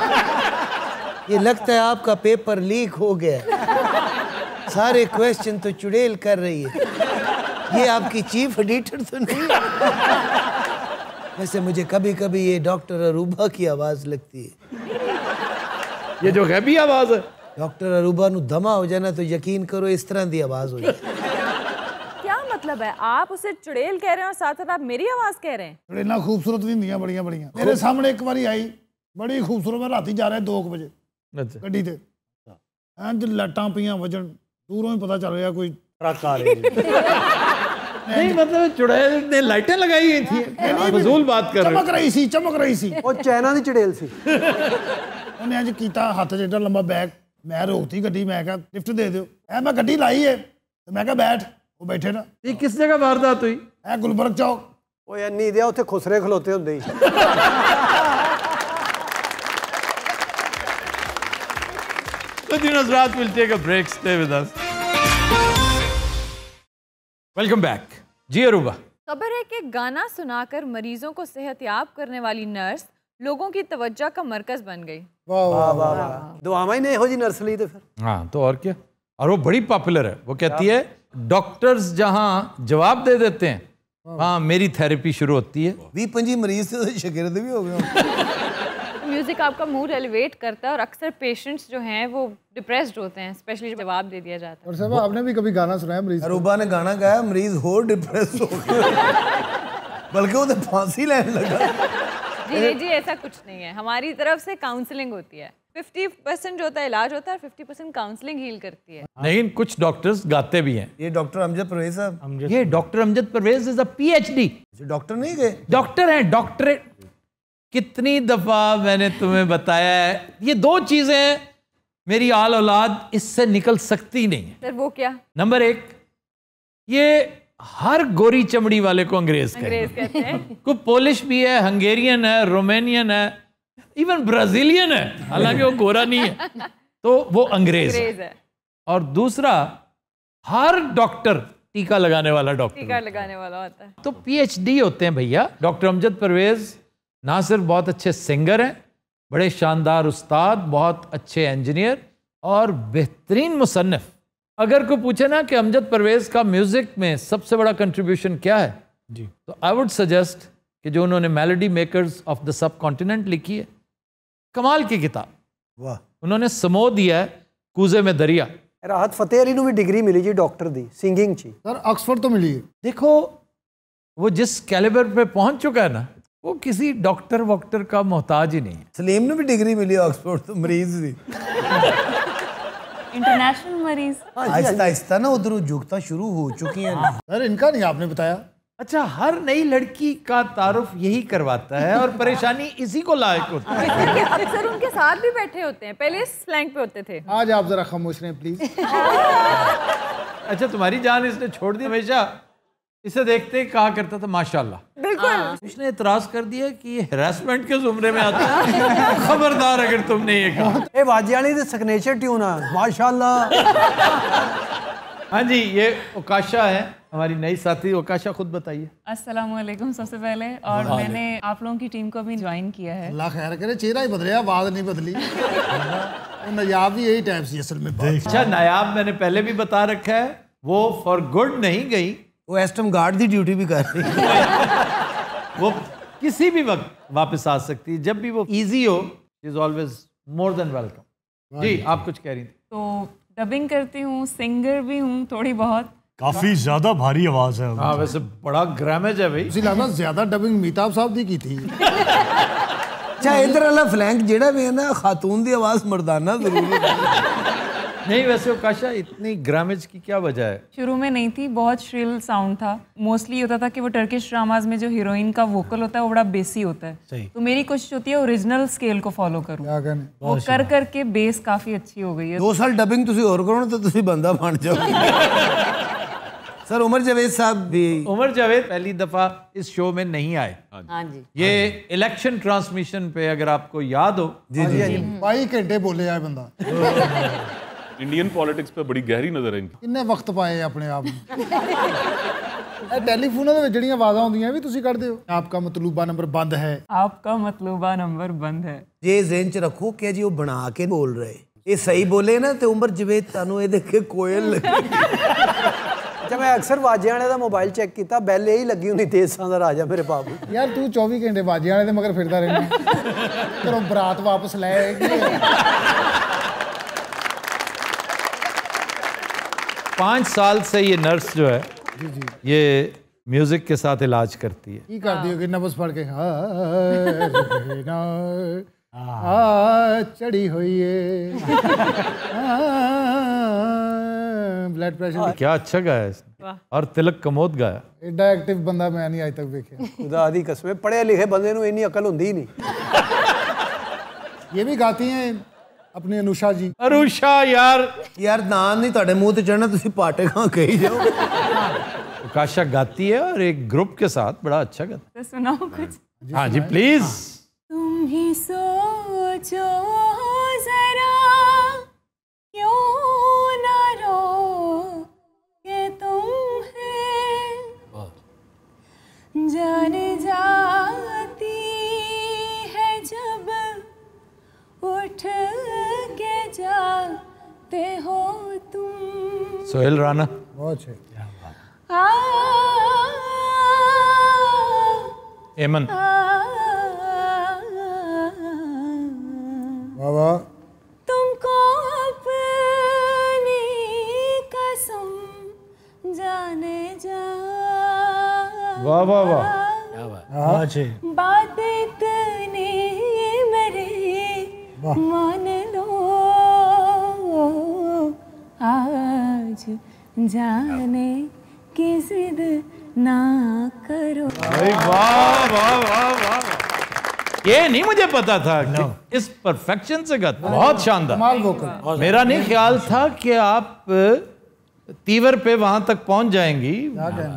ये लगता है आपका पेपर लीक हो गया सारे क्वेश्चन तो चुड़ैल कर रही है ये आपकी चीफ एडिटर तो नहीं वैसे मुझे कभी कभी ये डॉक्टर अरूबा की आवाज़ लगती है ये जो गैबी आवाज़ है डॉक्टर अरूबा नु दमा हो जाना तो यकीन करो इस तरह की आवाज़ हो क्या मतलब है आप उसे चुड़ैल कह रहे हैं और साथ साथ आप मेरी आवाज़ कह रहे हैं खूबसूरत नहीं बढ़िया बढ़िया मेरे सामने एक बार आई बड़ी खूबसूरत मैं रात जा रहा है दो बजे ਅੱਛਾ ਗੱਡੀ ਤੇ ਇੰਜ ਲਾਟਾਂ ਪਈਆਂ ਵਜਣ ਦੂਰੋਂ ਹੀ ਪਤਾ ਚੱਲ ਰਿਹਾ ਕੋਈ ਟਰੱਕ ਆ ਰਿਹਾ नहीं मतलब चुड़ैल ने लाइटें लगाई हुई थी फजूल बात कर चमक रही सी चमक रही सी और चाइना दी चुड़ैल सी ਉਹਨੇ ਅੱਜ ਕੀਤਾ ਹੱਥ ਜਿਹੜਾ ਲੰਮਾ ਬੈਗ ਮੈਂ ਰੋਕਤੀ ਗੱਡੀ ਮੈਂ ਕਿਹਾ ਲਿਫਟ ਦੇ ਦਿਓ ਐ ਮੈਂ ਗੱਡੀ ਲਾਈ ਏ ਤੇ ਮੈਂ ਕਿਹਾ ਬੈਠ ਉਹ ਬੈਠੇ ਨਾ ਇਹ ਕਿਸ ਜਗ੍ਹਾ ਵਾਰਦਾਤ ਹੋਈ ਐ ਗੁਲਬਰਗ ਚੌਕ ਓਏ ਨਹੀਂ ਦਿਆ ਉੱਥੇ ਖੁਸਰੇ ਖਲੋਤੇ ਹੁੰਦੇ ਹੀ Medina Hazrat will take a break. Stay with us. Welcome back. जी अरूबा खबर है कि गाना सुनाकर मरीजों को याब करने वाली नर्स लोगों की तवज्जो का मरकज बन गई नहीं हो जी नर्स ली तो फिर हाँ तो और क्या और वो बड़ी पॉपुलर है वो कहती है डॉक्टर्स जहाँ जवाब दे देते हैं हाँ मेरी थेरेपी शुरू होती है भी पंजी मरीज से तो शकीरत भी हो गया म्यूज़िक आपका मूड एलिवेट करता है और अक्सर पेशेंट्स जो हैं वो डिप्रेस्ड होते हैं स्पेशली जवाब दे दिया जाता है और साहब आपने भी कभी गाना सुनाया मरीज अरूबा ने गाना गाया मरीज हो डिप्रेस हो बल्कि वो तो फांसी लेने लगा जी जी ऐसा कुछ नहीं है हमारी तरफ से काउंसलिंग होती है 50 परसेंट जो होता है इलाज होता है फिफ्टी परसेंट काउंसलिंग हील करती है लेकिन कुछ डॉक्टर्स गाते भी हैं ये डॉक्टर अमजद परवेज साहब ये doctor Amjad Parvez is a PhD doctor नहीं गए डॉक्टर हैं डॉक्टरेट कितनी दफ़ा मैंने तुम्हें बताया है ये दो चीज़ें मेरी आल औलाद इससे निकल सकती नहीं है सर वो क्या नंबर एक ये हर गोरी चमड़ी वाले को अंग्रेज, अंग्रेज कहते हैं को पोलिश भी है हंगेरियन है रोमेनियन है इवन ब्राज़ीलियन है हालांकि वो गोरा नहीं है तो वो अंग्रेज, अंग्रेज है।, है और दूसरा हर डॉक्टर टीका लगाने वाला डॉक्टर टीका लगाने वाला होता है तो पीएचडी होते हैं भैया डॉक्टर अमजद परवेज ना सिर्फ बहुत अच्छे सिंगर हैं बड़े शानदार उस्ताद बहुत अच्छे इंजीनियर और बेहतरीन मुसनफ़ अगर कोई पूछे ना कि अमजद परवेज का म्यूज़िक में सबसे बड़ा कंट्रीब्यूशन क्या है जी तो आई वुड सजेस्ट कि जो उन्होंने melody makers of the subcontinent लिखी है कमाल की किताब वाह उन्होंने समो दिया है कूजे में दरिया राहत फतेह अली भी डिग्री मिली जी डॉक्टर दी सिंगिंग ची सर ऑक्सफोर्ड तो मिली है देखो वो जिस कैलिबर पे पहुंच चुका है ना वो किसी डॉक्टर वॉक्टर का मोहताज ही नहीं सलीम ने भी डिग्री मिली ऑक्सफोर्ड तो मरीज थी इंटरनेशनल मरीज हाँ आहिस्ता आहिस्ता ना उधर झुकता शुरू हो चुकी है सर इनका नहीं आपने बताया अच्छा हर नई लड़की का तारुफ यही करवाता है और परेशानी इसी को लायक होती है अक्सर उनके साथ भी बैठे होते हैं पहले इस फ्लैंक पे होते थे आज आप जरा खामोश रहे प्लीज अच्छा तुम्हारी जान इसने छोड़ दी हमेशा इसे देखते ही कहा करता था माशाल्लाह बिल्कुल हाँ। उसने इतराज कर दिया कि ये हेरासमेंट के जुमरे में आता है खबरदार अगर तुमने ये कहा सिग्नेचर ट्यून तो है माशाल्लाह हाँ जी ये ओकाशा है हमारी नई साथी ओकाशा खुद बताइए अस्सलाम वालेकुम सबसे पहले और मैंने आप लोगों की टीम को भी ज्वाइन किया है अल्लाह खैर करे चेहरा ही बदला आवाज नहीं बदली तो नायाब भी यही टाइप सी असल में अच्छा नायाब मैंने पहले भी बता रखा है वो फॉर गुड नहीं गई वो एस्टम गार्ड की ड्यूटी भी कर रही है वो किसी भी वक्त वापस आ सकती है जब भी वो इजी हो is always more than welcome जी आप हाँ कुछ कह रही थी तो डबिंग करती हूँ सिंगर भी हूँ थोड़ी बहुत काफी ज्यादा भारी आवाज है हाँ वैसे बड़ा ग्रामेज है भाई जिलाना ज्यादा डबिंग मीताब साहब दी की थी अच्छा इधर वाला फ्लैंक जेड़ा भी है ना खातून की आवाज मर्दाना जरूरी नहीं वैसे काशा इतनी ग्रामेज की क्या वजह है शुरू में नहीं थी बहुत श्रिल साउंड था मोस्टली होता था कि वो टर्किश ड्रामाज में जो हीरोइन का वोकल होता है वो बड़ा बेसी होता है तो मेरी कोशिश होती है ओरिजिनल स्केल को फॉलो करूं वो कर करके बेस काफी अच्छी हो गई है दो साल डबिंग और करो ना तो ਤੁਸੀਂ ਬੰਦਾ ਬਣ ਜਾਓਗੇ सर उमर जावेद साहब भी उमर जावेद पहली दफा इस शो में नहीं आए हाँ जी हाँ ये इलेक्शन ट्रांसमिशन पे अगर आपको याद हो जी जी, हाँ जी, हाँ जी। बाई घंटे बोले आए बंदा इंडियन पॉलिटिक्स पे बड़ी गहरी नजर है इनकी इन्ने वक्त पाए अपने आप ਟੈਲੀਫੋਨਾਂ ਦੇ ਵਿੱਚ ਜਿਹੜੀਆਂ ਆਵਾਜ਼ਾਂ ਆਉਂਦੀਆਂ ਵੀ ਤੁਸੀਂ ਕੱਢਦੇ ਹੋ ਆਪਕਾ ਮਤਲੂਬਾ ਨੰਬਰ ਬੰਦ ਹੈ ਆਪਕਾ ਮਤਲੂਬਾ ਨੰਬਰ ਬੰਦ ਹੈ ਜੇ ਜ਼ਿਹਨ 'ਚ ਰੱਖੋ ਕਿ ਜੀ ਉਹ ਬਣਾ ਕੇ ਬੋਲ ਰਹੇ ਇਹ ਸਹੀ ਬੋਲੇ ਨਾ ਤੇ ਉਮਰ ਜਿਵੇਂ ਤੁਹਾਨੂੰ ਇਹ ਦੇਖ ਕੇ ਕੋਇਲ ਲੱਗੀ जब मैं अक्सर वाजे आने का मोबाइल चेक किया बैल यही लगी होनी तेज सा राजा मेरे बाबू यार तू चौबी घंटे वाजे आने मगर फिर रहना घरों बरात वापस लै पांच साल से ये नर्स जो है जी जी ये म्यूजिक के साथ इलाज करती है कर करती होगी नब्स पढ़ के हाँ। चढ़ी हुई ब्लड प्रेशर हाँ, क्या अच्छा गाया इसने और तिलक कमोद गाया एडा एक्टिव बंदा मैं नहीं आज तक देखे खुदा आदि ਕਸਮੇ पढ़े लिखे बंदे ਨੂੰ ਇੰਨੀ ਅਕਲ ਹੁੰਦੀ ਹੀ ਨਹੀਂ ਇਹ ਵੀ ਗਾਤੀ अपने अनुषा जी अनुषा यार यार नाम नहीं ਤੁਹਾਡੇ मुंह से चढ़ना ਤੁਸੀਂ पाटे का कही जाओ काशा गाती है और एक ग्रुप के साथ बड़ा अच्छा गाती है तो सुनाओ कुछ हाँ जी प्लीज तुम ही सोचो जरा क्यों ना रो के तुम है जाने जाती है जब उठ जाते हो तुम सोहेल राणा बहुत सही एमन बाबा तुमको अपनी कसम जाने जा वाह वाह वाह हाँ। बात इतनी मेरी माने जाने की जिद ना करो वाह वाह वाह वाह ये नहीं मुझे पता था no. कि इस परफेक्शन से गत बहुत शानदार मेरा नहीं ख्याल था कि आप तीवर पे वहां तक पहुंच जाएंगी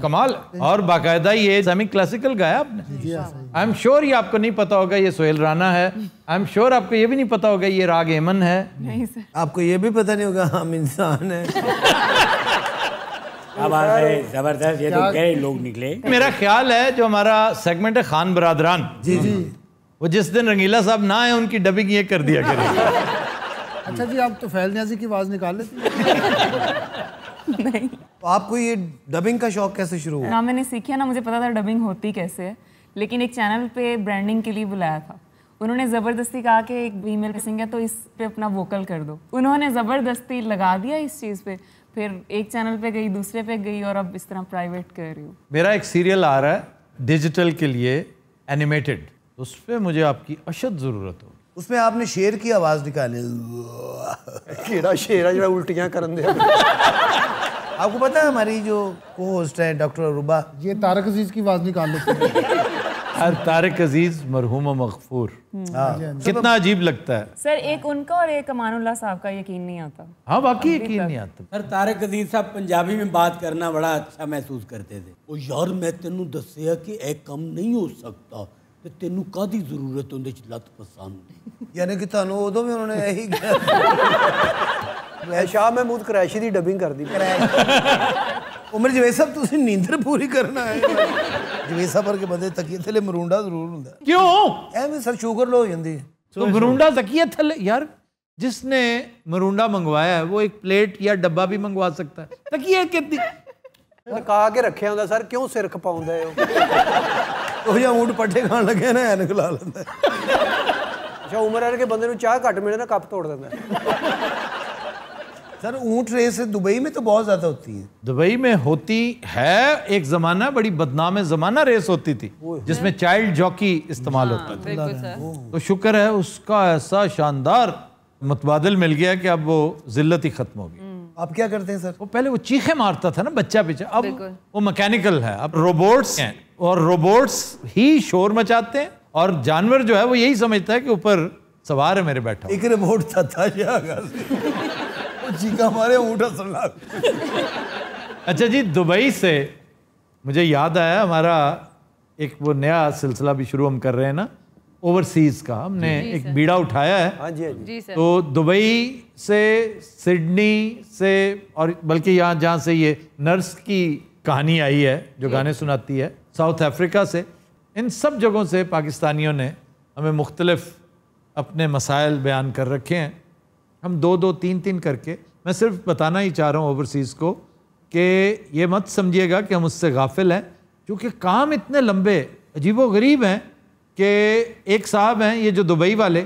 कमाल और बाकायदा ये सेमी क्लासिकल गाया आपने आई एम श्योर ये आपको नहीं पता होगा ये सोहेल राना है आई एम श्योर आपको ये भी नहीं पता होगा ये राग एमन है नहीं सर आपको ये भी पता नहीं होगा हम इंसान हैं जबरदस्त ये तो गए लोग निकले मेरा ख्याल है जो हमारा सेगमेंट है खान बरादरान जी जी वो जिस दिन रंगीला साहब ना आए उनकी डबिंग ये कर दिया करें अच्छा जी आप तो फैल न्याजी की आवाज निकाल लेते नहीं तो आपको ये डबिंग का शौक कैसे शुरू हुआ ना मैंने सीखा ना मुझे पता था डबिंग होती कैसे है लेकिन एक चैनल पे ब्रांडिंग के लिए बुलाया था उन्होंने ज़बरदस्ती कहा कि एक फीमेल सिंग है तो इस पे अपना वोकल कर दो उन्होंने ज़बरदस्ती लगा दिया इस चीज़ पे फिर एक चैनल पे गई दूसरे पे गई और अब इस तरह प्राइवेट कर रही हूँ मेरा एक सीरियल आ रहा है डिजिटल के लिए एनिमेटेड उस पर मुझे आपकी अशद ज़रूरत हो उसमें आपने शेर की आवाज़ निकाली केड़ा शेर है उल्टियाँ कर आपको पता है हमारी जो को होस्ट है डॉक्टर अरुबा ये तारक अजीज की आवाज़ निकाल लेते हैं हर तारक अजीज मरहूम मकफूर हम्म। हाँ। हाँ। कितना अजीब लगता है सर एक उनका और एक अमानुल्लाह साहब का यकीन नहीं आता हाँ बाकी यकीन नहीं आता सर तारक अजीज साहब पंजाबी में बात करना बड़ा अच्छा महसूस करते थे ओ यार मैं तेन दसिया कि एक कम नहीं हो सकता ਤੇ ਤੈਨੂੰ ਕਾਦੀ ਜ਼ਰੂਰਤ ਉਹਦੇ ਚ ਲੱਤ ਪਸੰਦ ਯਾਨੀ ਕਿ ਤੁਹਾਨੂੰ ਉਦੋਂ ਵੀ ਉਹਨਾਂ ਨੇ ਇਹੀ ਮੈਂ ਸ਼ਾਹ ਮਹਿਮੂਦ ਕਰਾਸ਼ੀ ਦੀ ਡਬਿੰਗ ਕਰਦੀ ਉਮਰ ਜਵੇਦ ਸਾਹਿਬ ਤੁਸੀਂ ਨੀਂਦਰ ਪੂਰੀ ਕਰਨਾ ਹੈ ਜਵੇਦ ਸਾਹਿਬ ਵਰਗੇ ਬੰਦੇ ਤਕੀਏ ਥੱਲੇ ਮਰੂੰਡਾ ਜ਼ਰੂਰ ਹੁੰਦਾ ਕਿਉਂ ਐਵੇਂ ਸਰ ਸ਼ੂਗਰ ਲੋ ਹੋ ਜਾਂਦੀ ਹੈ तो मरूंडा तकिया थल यार जिसने मरूंडा मंगवाया है वो एक प्लेट या डब्बा भी मंगवा सकता है तकिया कितनी कहा के रखे होंगे सर क्यों सिर खपाਉਂਦਾ ਹੈ ਉਹਿਆ ਮੂਡ ਪੱਠੇ ਖਾਣ ਲੱਗੇ ਨੇ ਐਨਕ ਲਾ ਲੈਂਦਾ ਅੱਛਾ ਉਮਰ ਵਾਲੇ ਕੇ ਬੰਦੇ ਨੂੰ ਚਾਹ ਘੱਟ ਮਿਲੇ ਨਾ ਕੱਪ ਤੋੜ ਦਿੰਦਾ सर ऊंट रेस दुबई में तो बहुत ज़्यादा होती है दुबई में होती है एक ज़माना बड़ी बदनाम ज़माना रेस होती थी जिसमें चाइल्ड जॉकी इस्तेमाल होता था तो शुक्र है उसका ऐसा शानदार मुतबादल मिल गया कि अब वो जिल्लत ही ख़त्म होगी आप क्या करते हैं सर वो पहले वो चीखे मारता था ना बच्चा पीछे अब वो मैकेनिकल है अब रोबोट्स हैं और रोबोट्स ही शोर मचाते हैं और जानवर जो है वो यही समझता है कि ऊपर सवार है मेरे बैठा एक रोबोट था था चीखा मारे उठा अच्छा जी दुबई से मुझे याद आया हमारा एक वो नया सिलसिला भी शुरू हम कर रहे हैं ना ओवरसीज का हमने एक बीड़ा उठाया है हाँ जी, हाँ जी तो दुबई से सिडनी से और बल्कि यहाँ जहाँ से ये नर्स की कहानी आई है जो गाने सुनाती है साउथ अफ्रीका से इन सब जगहों से पाकिस्तानियों ने हमें मुख्तलफ अपने मसाइल बयान कर रखे हैं हम दो दो तीन तीन करके मैं सिर्फ बताना ही चाह रहा हूँ ओवरसीज़ को कि ये मत समझिएगा कि हम उससे गाफिल हैं क्योंकि काम इतने लंबे व गरीब हैं कि एक साहब हैं ये जो दुबई वाले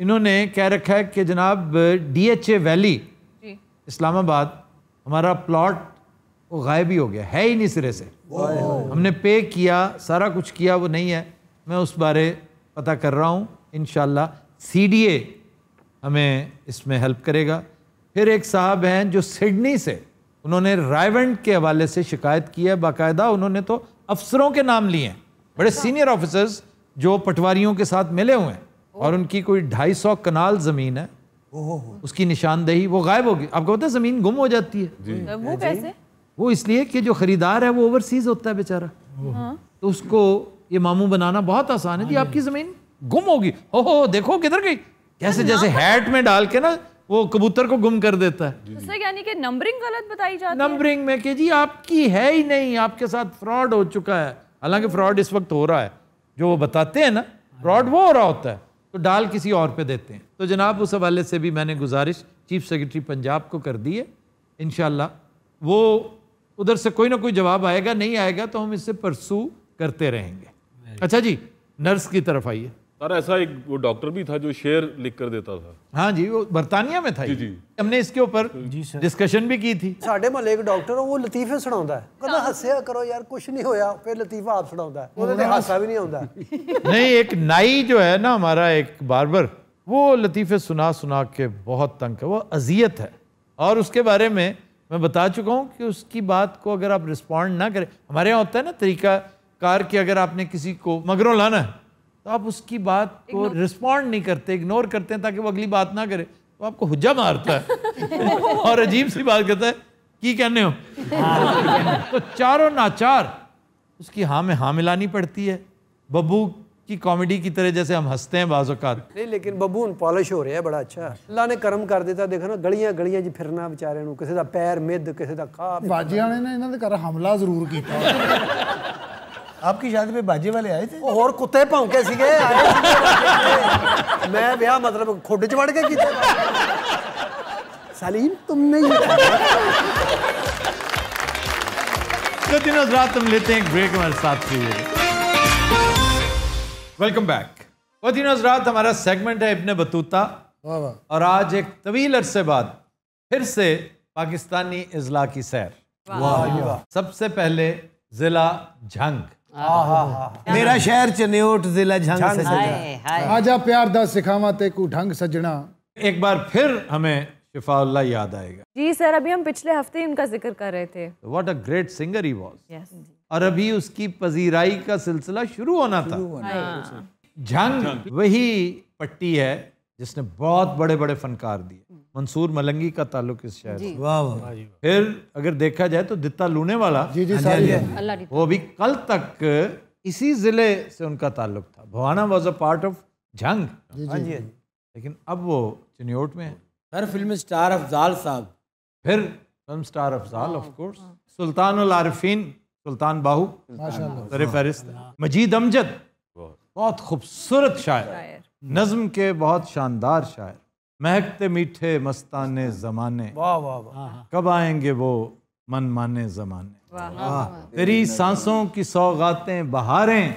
इन्होंने कह रखा है कि जनाब ए वैली इस्लामाबाद हमारा प्लॉट वो गायब ही हो गया है ही नहीं सिरे से हमने पे किया सारा कुछ किया वो नहीं है मैं उस बारे पता कर रहा हूँ इन सीडीए हमें इसमें हेल्प करेगा फिर एक साहब हैं जो सिडनी से उन्होंने रायवेंट के हवाले से शिकायत की है बाकायदा उन्होंने तो अफसरों के नाम लिए हैं बड़े अच्छा। सीनियर ऑफिसर्स जो पटवारियों के साथ मिले हुए हैं और उनकी कोई ढाई सौ कनाल ज़मीन है उसकी निशानदेही वो गायब होगी आपको पता है ज़मीन गुम हो जाती है वो कैसे वो इसलिए कि जो खरीदार है वो ओवरसीज होता है बेचारा हाँ। तो उसको ये मामू बनाना बहुत आसान है जी हाँ आपकी हाँ ज़मीन गुम होगी हो देखो किधर गई कैसे जैसे हैट में डाल के ना वो कबूतर को गुम कर देता है उससे यानी कि नंबरिंग गलत बताई जाती नंबरिंग में कि जी आपकी है ही नहीं आपके साथ फ्रॉड हो चुका है हालांकि फ्रॉड इस वक्त हो रहा है जो वो बताते हैं ना फ्रॉड वो हो रहा होता है तो डाल किसी और पे देते हैं तो जनाब उस हवाले से भी मैंने गुजारिश चीफ सेक्रेटरी पंजाब को कर दी है इनशाला वो उधर से कोई ना कोई जवाब आएगा नहीं आएगा तो हम इसे परसू करते रहेंगे अच्छा जी नर्स की तरफ आइए सर ऐसा एक वो डॉक्टर भी था जो शेयर लिख कर देता था हाँ जी वो बरतानिया में था जी जी हमने इसके ऊपर डिस्कशन भी की थी साढ़े मोहल्ले एक डॉक्टर वो लतीफे सुना है कहना हंसया हाँ। करो यार कुछ नहीं होया फिर लतीफा आप सुना हादसा भी नहीं आता नहीं एक नाई जो है ना हमारा एक बार्बर वो लतीफे सुना सुना के बहुत तंग है वो अजियत है और उसके बारे में मैं बता चुका हूँ कि उसकी बात को अगर आप रिस्पॉन्ड ना करें हमारे यहाँ होता है ना तरीका कार के अगर आपने किसी को मगरों लाना है तो आप उसकी बात को रिस्पॉन्ड नहीं करते इग्नोर करते हैं ताकि वो अगली बात ना करे तो आपको हुज्जा मारता है और अजीब सी बात करता है की कहने हो तो चारों नाचार उसकी हाँ में हाँ मिलानी पड़ती है बबू कि कॉमेडी की तरह जैसे हम हंसते हैं बाज़ात नहीं लेकिन बबून पॉलिश हो रहा है बड़ा अच्छा अल्लाह ने ਕਰਮ कर देता ਦੇਖੋ ना गलियां गलियां जी फिरना बेचारे ਨੂੰ ਕਿਸੇ ਦਾ ਪੈਰ ਮਿੱਧ ਕਿਸੇ ਦਾ ਖਾ ਬਾਜੀ ਵਾਲੇ ਨੇ ਇਹਨਾਂ ਦੇ ਘਰ ਹਮਲਾ ਜ਼ਰੂਰ ਕੀਤਾ आपकी शादी पे बाजे वाले आए थे और कुत्ते भौंके ਸੀਗੇ मैं ਸੀਗੇ मतलब ਵਿਆਹ च ਖੁੱਡ के ਵੜ सलीम तुमने ही तो दिन रात हम लेते हैं एक ब्रेक हमारे साथ से वेलकम बैक बहुत ही नजरात हमारा सेगमेंट है इब्ने बतूता और आज एक तवील अरसे बाद फिर से पाकिस्तानी अजला की सैर सबसे पहले जिला झंग मेरा शहर चनेट जिला झंग आजा प्यार दा सिखावा ते तेकू ढंग सजना एक बार फिर हमें शिफाउल्ला याद आएगा जी सर अभी हम पिछले हफ्ते ही उनका जिक्र कर रहे थे what a great singer he was yes और अभी उसकी पजीराई का सिलसिला शुरू होना था झंग हाँ। वही पट्टी है जिसने बहुत बड़े बड़े फनकार दिए हम्म। मंसूर मलंगी का ताल्लुक इस शहर से फिर अगर देखा जाए तो दित्ता लूने वाला जी जी हाँ हाँ है। वो भी कल तक इसी जिले से उनका ताल्लुक था Bhawana was a part of Jhang लेकिन अब वो चिन्होट में है फिल्म स्टार अफजाल साहब फिर film star Afzal of course Sultan Arfeen Sultan Bahu sir फहरिस्त मजीद अमजद बहुत खूबसूरत शायर नज्म के बहुत शानदार शायर महकते मीठे मस्ताने जमाने वाह वाह हाँ, हाँ। कब आएंगे वो मन माने जमाने तेरी सांसों की सौगातें बहारें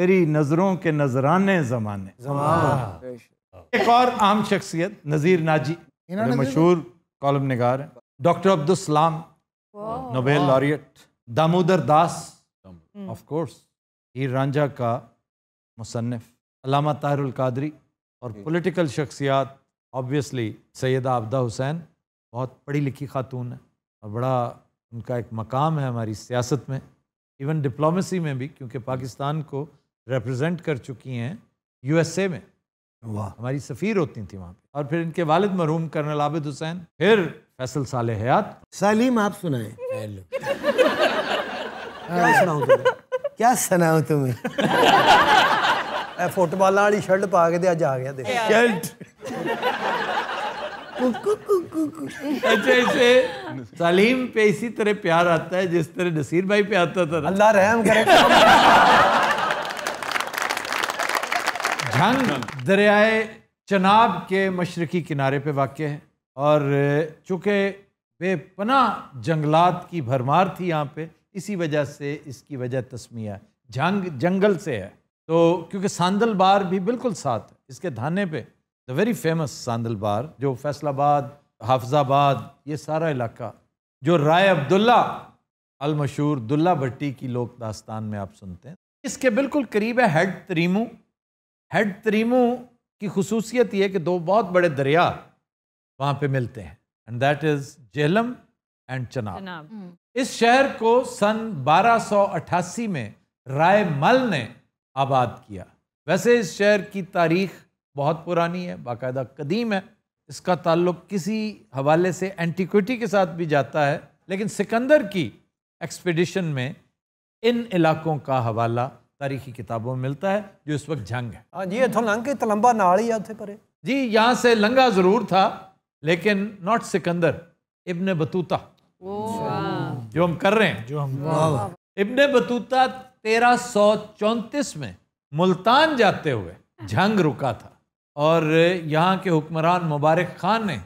तेरी नजरों के नजराने जमाने एक और आम शख्सियत नज़ीर नाजी मशहूर कॉलम नगार doctor doctor Abdul Salam Nobel laureate Damodar Das of course Heer Ranjha का मुसनफ़ अलामा ताहरुल कादरी और पॉलिटिकल शख्सियात ऑब्वियसली सैदा आबदा हुसैन बहुत पढ़ी लिखी खातून है और बड़ा उनका एक मकाम है हमारी सियासत में इवन डिप्लोमेसी में भी क्योंकि पाकिस्तान को रिप्रेजेंट कर चुकी हैं यूएसए में वाह हमारी सफ़ीर होती थी वहाँ पर और फिर इनके वालिद मरूम कर्नल आबिद हुसैन फिर फैसल साल हयात सलीम आप सुनाए सुनाऊ तुम्हें क्या सुना तुम्हें फुटबॉल वाली शर्ट पा के अज आ गया देखो अच्छा इसे सलीम पे इसी तरह प्यार आता है जिस तरह नसीर भाई पे आता था अल्लाह रहम करे झंग दरियाए चनाब के मशरकी किनारे पे वाक़ है और चूँकि बेपना जंगलात की भरमार थी यहाँ पे इसी वजह से इसकी वजह तस्मिया जंग जंगल से है तो क्योंकि सांदल बार भी बिल्कुल साथ इसके धाने पे the very famous Sandal Bar जो फैसलाबाद हाफजाबाद ये सारा इलाका जो राय अब्दुल्ला मशहूर दुल्ला भट्टी की लोक दास्तान में आप सुनते हैं इसके बिल्कुल करीब है हेड तरीमू हेड तरीमू की खसूसियत यह कि दो बहुत बड़े दरिया वहाँ पे मिलते हैं and that is Jhelum and Chenab hmm. इस शहर को सन 1288 में राय मल ने आबाद किया वैसे इस शहर की तारीख बहुत पुरानी है बाकायदा कदीम है इसका ताल्लुक किसी हवाले से एंटीक्विटी के साथ भी जाता है लेकिन सिकंदर की एक्सपीडिशन में इन इलाकों का हवाला तारीखी किताबों में मिलता है जो इस वक्त जंग है हाँ जी इतों लंघ के लंबा नाल ही आते परे जी यहाँ से लंगा ज़रूर था लेकिन नॉट सिकंदर इब्ने बतूता अच्छा। जो हम कर रहे हैं जो हम इब्ने बतूता तेरह सौ चौंतीस में मुल्तान जाते हुए झंग रुका था और यहाँ के हुक्मरान मुबारक खान ने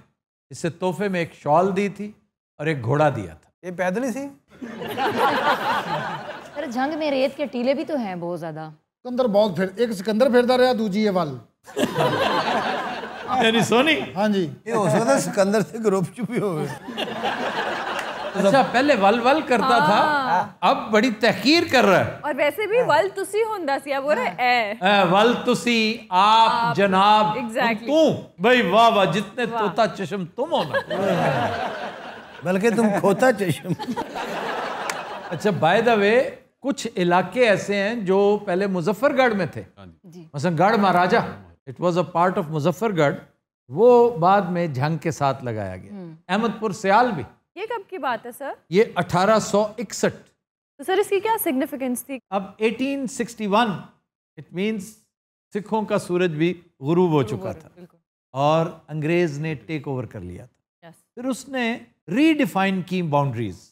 इसे तोहफे में एक शॉल दी थी और एक घोड़ा दिया था ये पैदल ही थी अरे झंग में रेत के टीले भी तो हैं बहुत ज्यादा सिकंदर बहुत फिर एक सिकंदर फिरता रहा दूजी ये वाल यानी सोनी हाँ जी ये हो सकता सिकंदर से ग्रुप चुप भी हो मतलब- अच्छा पहले वल वल करता हाँ। था अब बड़ी तहकीर कर रहा है और वैसे भी हाँ। वल तुसी होंदा सी अब हो रहा है ए वल तुसी आप जनाब exactly. तू भाई वाह वाह जितने वा। तोता चश्म तुम हो ना बल्कि तुम खोता चश्म अच्छा बाय द वे कुछ इलाके ऐसे हैं जो पहले मुजफ्फरगढ़ में थे हाँ मसलन Garh Maharaja it was a part of Muzaffargarh वो बाद में झंग के साथ लगाया गया हम्म। अहमदपुर सियाल भी ये कब की बात है सर ये अठारह तो सर इसकी क्या सिग्निफिकेंस थी अब 1861 इट मींस सिखों का सूरज भी गुरूब हो चुका था और अंग्रेज ने टेक ओवर कर लिया था फिर उसने रीडिफाइन की बाउंड्रीज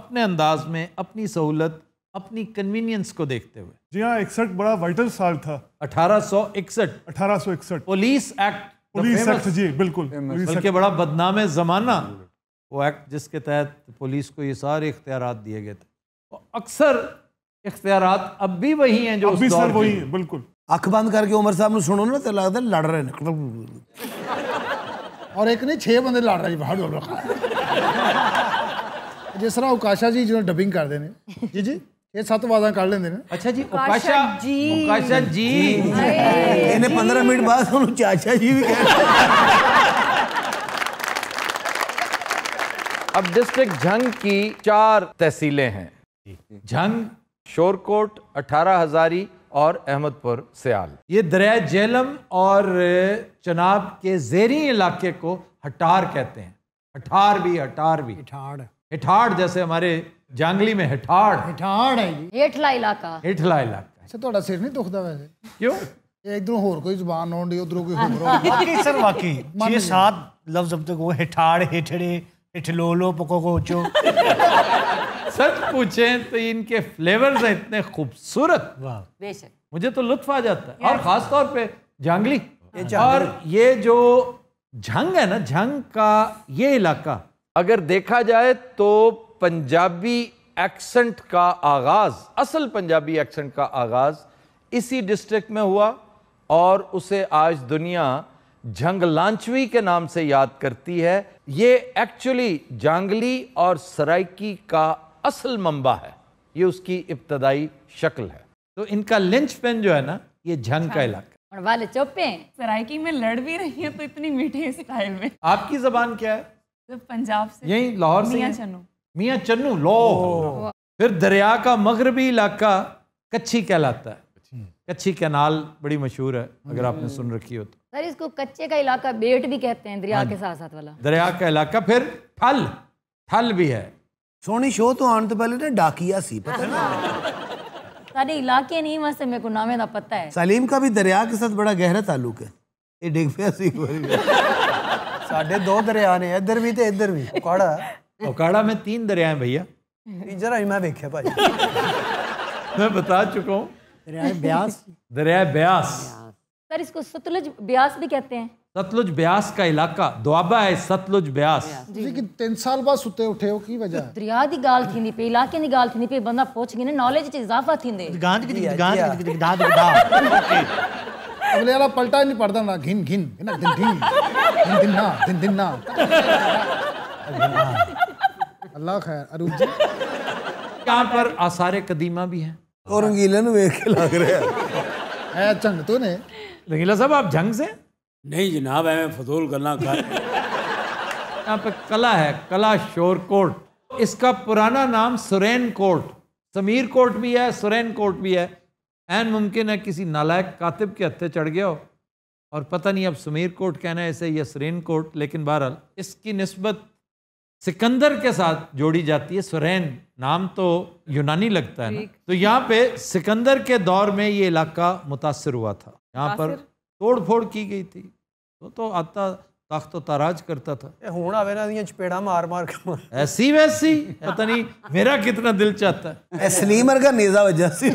अपने अंदाज में अपनी सहूलत अपनी कन्वीनियंस को देखते हुए जी हाँ इकसठ बड़ा वाइटल साल था 1861 1861 पुलिस एक्ट पुलिस एक्ट जी बिल्कुल बल्कि बड़ा बदनाम जमाना वो एक्ट जिसके तहत पुलिस को ये सारे इख्तियार दिए गए थे तो अक्सर इख्तियार अब भी वही हैं जो अभी सर वही है बिल्कुल अख बंद करके उमर साहब सुनो ना तो लगता है लड़ रहे हैं और एक नहीं छः बंद लड़ रहे हैं बाहर डोल रखा जिस तरह उकाशा जी जो डबिंग कर देने जी जी ये ਸੱਤ वादा कर लेंगे ਨੇ ਅੱਛਾ ਜੀ ਉਕਾਸ਼ਾ ਜੀ ਉਕਾਸ਼ਾ ਜੀ ਇਹਨੇ 15 ਮਿੰਟ ਬਾਅਦ ਉਹਨੂੰ ਚਾਚਾ ਜੀ ਵੀ ਕਹਿੰਦੇ अब डिस्ट्रिक्ट झंग की चार तहसीलें हैं झंग शोरकोट अठारह हजारी और अहमदपुर सियाल ये दरिया जेलम और चनाब के जेरी इलाके को हटार कहते हैं हटार भी हटार भी हिठाड़ हिठाड़ जैसे हमारे जंगली में हिठाड़ हिठाड़ है हेठला इलाका हेठला इलाका से थोड़ा अच्छा, सिर नहीं दुखता वैसे क्यों ਇਧਰੋਂ ਹੋਰ ਕੋਈ ਜ਼ੁਬਾਨ ਆਉਂਦੀ ਉਧਰੋਂ ਕੋਈ ਹੋਰ ਆਉਂਦੀ बाकी ਸਰ ਬਾਕੀ 6 7 ਲਫ਼ਜ਼ ਅਬ ਤੱਕ ਉਹ ਹਿਠਾੜ ਹਿਠੜੇ इठलोलो पकोगोचो सच पूछे तो इनके फ्लेवर्स हैं इतने खूबसूरत मुझे तो लुत्फ आ जाता है और ख़ास तौर पे जांगली और ये जो झंग है ना झंग का ये इलाका अगर देखा जाए तो पंजाबी एक्सेंट का आगाज़ असल पंजाबी एक्सेंट का आगाज़ इसी डिस्ट्रिक्ट में हुआ और उसे आज दुनिया झंगलांचवी के नाम से याद करती है ये एक्चुअली जांगली और सराइकी का असल मंबा है ये उसकी इब्तदाई शक्ल है तो इनका लिंच पेन जो है ना ये झंग का हाँ। इलाका और वाले चौपे सराइकी में लड़ भी रही है तो इतनी मीठी स्टाइल में आपकी जबान क्या है तो पंजाब से यही लाहौर से मियाँ चन्नू मियाँ चन्नू लो फिर दरिया का मगरबी इलाका कच्छी कहलाता है कच्छी कैनाल बड़ी मशहूर है अगर आपने हम्म। सुन रखी हो तो सर इसको कच्चे का इलाका बेट भी कहते हैं दरिया हाँ के साथ साथ वाला दरिया का इलाका फिर थल थल भी है सोनी शो तो आने तो पहले ना डाकिया सी पता ना हाँ। सारे इलाके नहीं वास्ते मेरे को नामे का पता है सलीम का भी दरिया के साथ बड़ा गहरा ताल्लुक है ये डिग पे सी कोई साडे दो दरिया ने इधर भी तो इधर भी ओकाड़ा ओकाड़ा में तीन दरिया है भैया जरा मैं देखे भाई मैं बता चुका हूँ दरिया ब्यास दरिया ब्यास सर इसको सतलुज ब्यास भी कहते हैं सतलुज ब्यास का इलाका दुआबा है सतलुज ब्यास लेकिन तीन साल बाद सुते उठे हो की वजह दरिया दी गाल थींदी पे इलाके दी गाल थींदी पे बंदा पूछ गिने नॉलेज च इजाफा थींदे गांद की गांद की दाद की अगले वाला पलटा नहीं पड़दा ना घिन घिन ना दिन दिन दिन दिन ना दिन दिन ना अल्लाह खैर अरुज जी पर आसार कदीमा भी है और रंगीले नु देख के लग रहा है ए चंग तो ने रंगीला साहब आप जंग से नहीं जनाब है फजूल गला का यहाँ पे कला है कला शोर कोर्ट इसका पुराना नाम सुरेन कोर्ट समीर कोर्ट भी है सुरेन कोर्ट भी है एन मुमकिन है किसी नालायक कातिब के हत्थे चढ़ गया हो और पता नहीं अब समीर कोर्ट कहना है इसे या सुरेन कोर्ट लेकिन बहरहाल इसकी नस्बत सिकंदर के साथ जोड़ी जाती है सुरैन नाम तो यूनानी लगता है ना तो यहाँ पे सिकंदर के दौर में ये इलाका मुतासर हुआ था यहाँ पर तोड़ फोड़ की गई थी तो, तो आता तो ताराज करता था होना वेना दिया चपेड़ा मार मार कर ऐसी वैसी पता नहीं मेरा कितना दिल चाहता है स्लीमर का नेजा वजह से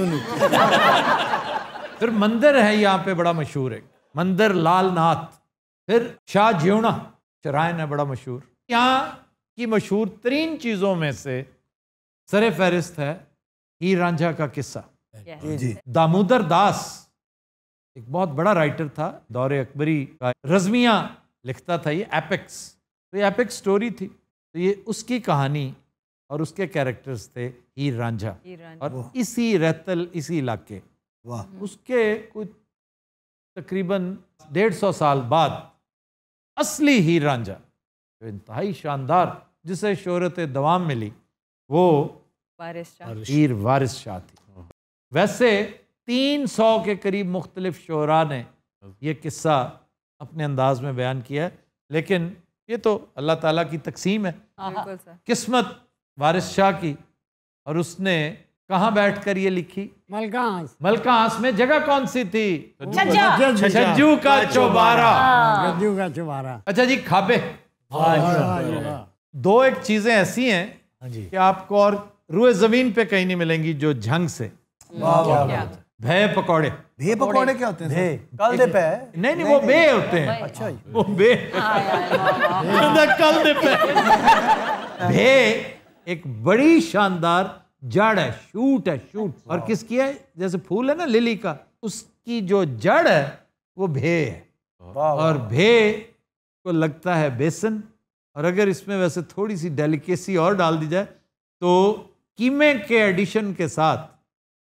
फिर मंदिर है यहाँ पे बड़ा मशहूर है मंदिर लाल नाथ फिर शाह ज्योना शरायन है बड़ा मशहूर यहाँ की मशहूर तरीन चीज़ों में से सर फहरिस्त है ही रांझा का किस्सा दामोदर दास एक बहुत बड़ा राइटर था दौरे अकबरी का रजमिया लिखता था ये एपिक्स तो ये एपिक्स स्टोरी थी तो ये उसकी कहानी और उसके कैरेक्टर्स थे हीर रांझा और इसी रहतल इसी इलाके उसके कुछ तकरीबन डेढ़ सौ साल बाद असली हीर रांझा जो इंतहाई शानदार जिसे शोहरत दवाम मिली वो पीर वारिस शाह थी वैसे तीन सौ के करीब मुख्तलिफ शरा ने यह किस्सा अपने अंदाज में बयान किया है लेकिन ये तो अल्लाह ताला की तकसीम है किस्मत वारिस शाह की और उसने कहाँ बैठ कर ये लिखी मलकांस मलकांस में जगह कौन सी थी छज्जू का चौबारा हाँ। छज्जू का चौबारा अच्छा जी खाबे हाँ, हाँ, दो एक चीज़ें ऐसी हैं हाँ कि आपको और रुए ज़मीन पे कहीं नहीं मिलेंगी जो झंग से भय पकौड़े भे पकौड़े क्या होते हैं कल दे पे नहीं नहीं वो बे होते हैं अच्छा वो बे कल दे पे भे एक बड़ी शानदार जड़ है शूट है शूट और किसकी है जैसे फूल है ना लिली का उसकी जो जड़ है वो भे है और भे को लगता है बेसन और अगर इसमें वैसे थोड़ी सी डेलिकेसी और डाल दी जाए तो कीमे के एडिशन के साथ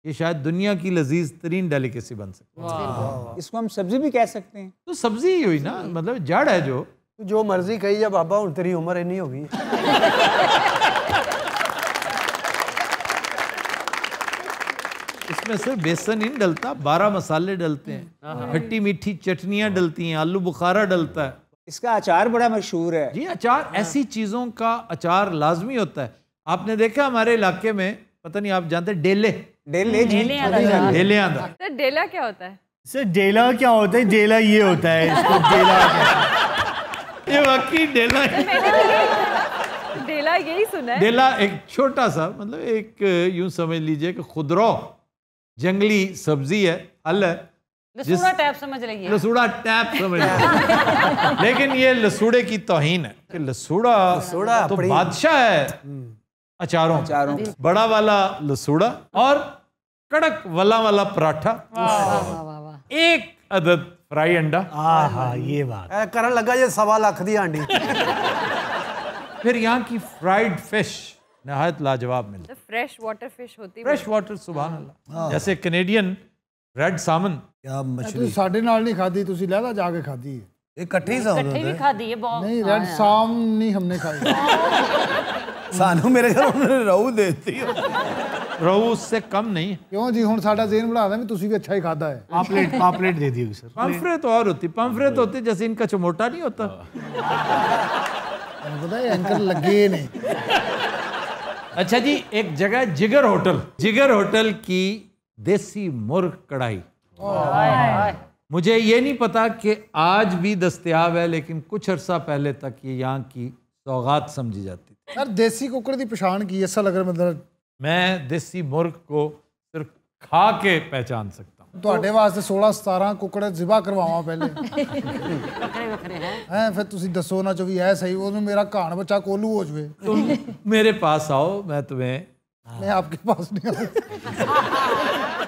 ये शायद दुनिया की लजीज तरीन डेलिकेसी बन सकती है इसको हम सब्जी भी कह सकते हैं तो सब्जी ही हुई ना मतलब जड़ है जो जो मर्जी कही जब बाबा और तेरी उम्र नहीं होगी इसमें सिर्फ बेसन ही नहीं डलता बारह मसाले डलते हैं खट्टी हाँ। मीठी चटनियाँ डलती हैं आलू बुखारा डलता है इसका अचार बड़ा मशहूर है जी अचार हाँ। ऐसी चीज़ों का अचार लाजमी होता है आपने देखा हमारे इलाके में पता नहीं आप जानते डेले डेले डेले आंदा सर डेला क्या होता है सर डेला क्या होता है डेला ये होता है इसको डेला ये वाकई डेला तो डेला यही सुना है डेला एक छोटा सा मतलब एक यूं समझ लीजिए कि खुदरो जंगली सब्जी है फल है लसूड़ा टैप समझ लसूड़ा टैप समझ लेकिन ये लसूड़े की तोहिन है कि लसूड़ा लसूड़ा तो बादशाह है हम्म। अचारों अचारों बड़ा वाला लसूड़ा और कड़क वाला वाला पराठा एक अदद फ्राई अंडा हाँ ये बात करन लगा ये सवा लाख दी आंडी फिर यहाँ की फ्राइड फिश नहायत लाजवाब मिलती फ्रेश वाटर फिश होती फ्रेश वाटर सुबह हाँ। जैसे कनेडियन ਰੈੱਡ ਸਾਲਮਨ ਕੀ ਮੱਛੀ ਸਾਡੇ ਨਾਲ ਨਹੀਂ ਖਾਦੀ ਤੁਸੀਂ ਲਹਿਦਾ ਜਾ ਕੇ ਖਾਦੀ ਹੈ ਇਕੱਠੇ ਸਾਲਮਨ ਇਕੱਠੇ ਵੀ ਖਾਦੀ ਹੈ ਬਹੁਤ ਨਹੀਂ ਰੈੱਡ ਸਾਲਮ ਨਹੀਂ ਹਮਨੇ ਖਾਈ ਸਾਨੂੰ ਮੇਰੇ ਘਰ ਉਹਨੇ ਰਹੁ ਦੇਤੀ ਰਹੁ ਉਸਸੇ ਕਮ ਨਹੀਂ ਕਿਉਂ ਜੀ ਹੁਣ ਸਾਡਾ ਜ਼ੇਨ ਬਣਾਦਾ ਵੀ ਤੁਸੀਂ ਵੀ ਅੱਛਾ ਹੀ ਖਾਦਾ ਹੈ ਪਾਪਲੇਟ ਪਾਪਲੇਟ ਦੇ ਦਿਓ ਸਰ ਪੰਫਰੇਟ और होती पंफरेट होती जैसे इनका चमोटा नहीं होता पता है एंकर लगे नहीं अच्छा जी एक जगह जिगर होटल जिगर होटल की देसी मुर्ग कढ़ाई मुझे ये नहीं पता कि आज भी दस्तियाब है लेकिन कुछ अरसा पहले तक ये यहाँ की सौगात समझी जाती थी यार देसी कुकर की पहचान की ऐसा लग रहा मतलब मैं देसी मुर्ग को सिर्फ खा के पहचान सकता तो ਵਾਸਤੇ 16 17 ਕੁਕੜੇ ਜ਼ਿਬਾ ਕਰਵਾਵਾਂ ਪਹਿਲੇ ਵੱਖਰੇ ਵੱਖਰੇ ਹੈ ਹੈ ਫਿਰ ਤੁਸੀਂ ਦੱਸੋ ਨਾ ਚੋ ਵੀ ਐ ਸਹੀ ਉਹਨੂੰ ਮੇਰਾ ਘਾਣ ਬੱਚਾ ਕੋਲੂ ਹੋ ਜਵੇ ਮੇਰੇ ਪਾਸ ਆਓ ਮੈਂ मैं आपके पास नहीं आया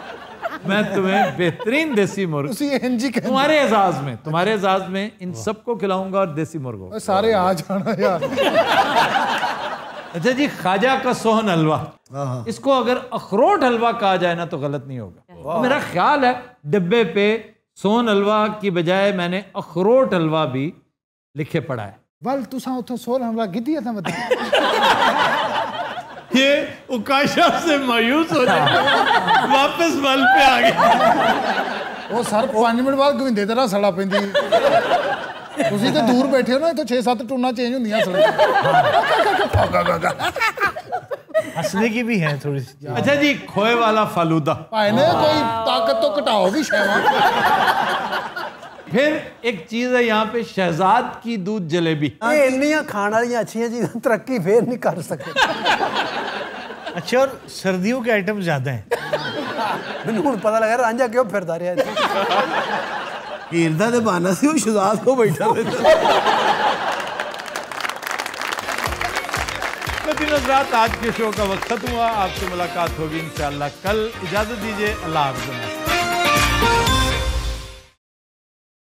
मैं तुम्हें बेहतरीन देसी मुर्ग उसी एनजी के तुम्हारे एजाज में तुम्हारे एजाज में इन सबको खिलाऊंगा और देसी मुर्गों सारे आ जाना यार अच्छा जी खाजा का सोहन हलवा हाँ, हाँ। इसको अगर अखरोट हलवा कहा जाए ना तो गलत नहीं होगा तो मेरा ख्याल है डिब्बे पे सोहन हलवा की बजाय मैंने अखरोट हलवा भी लिखे पड़ा है वल तुसा उतो सोहन हलवा गिधी था बता ये उकाशा से मायूस हो जाए वापस बल पे आ गए वो सर पांच मिनट बाद ਗਵਿੰਦੇ तरह सड़ा पी तुम तो दूर बैठे हो ना तो 6 सत टूना चेंज ਹੁੰਦੀਆਂ ਸੜਾ हंसने की भी है थोड़ी सी अच्छा जी खोए वाला फालूदा भाई ने कोई ताकत तो घटाओ भी शायद फिर एक चीज है यहाँ पे शहजाद की दूध जलेबी हाँ इन खाने वाली अच्छी है तरक्की फिर नहीं कर सकते अच्छा और सर्दियों के आइटम ज्यादा हैं मैंने हूँ पता लगा रांझा क्यों फिरता रहा हीरदा के बहाना से शहजाद को बैठा तो रात आज के शो का वक्त खत्म हुआ आपसे मुलाकात होगी इंशाल्लाह कल इजाजत दीजिए अल्लाह हाफिज़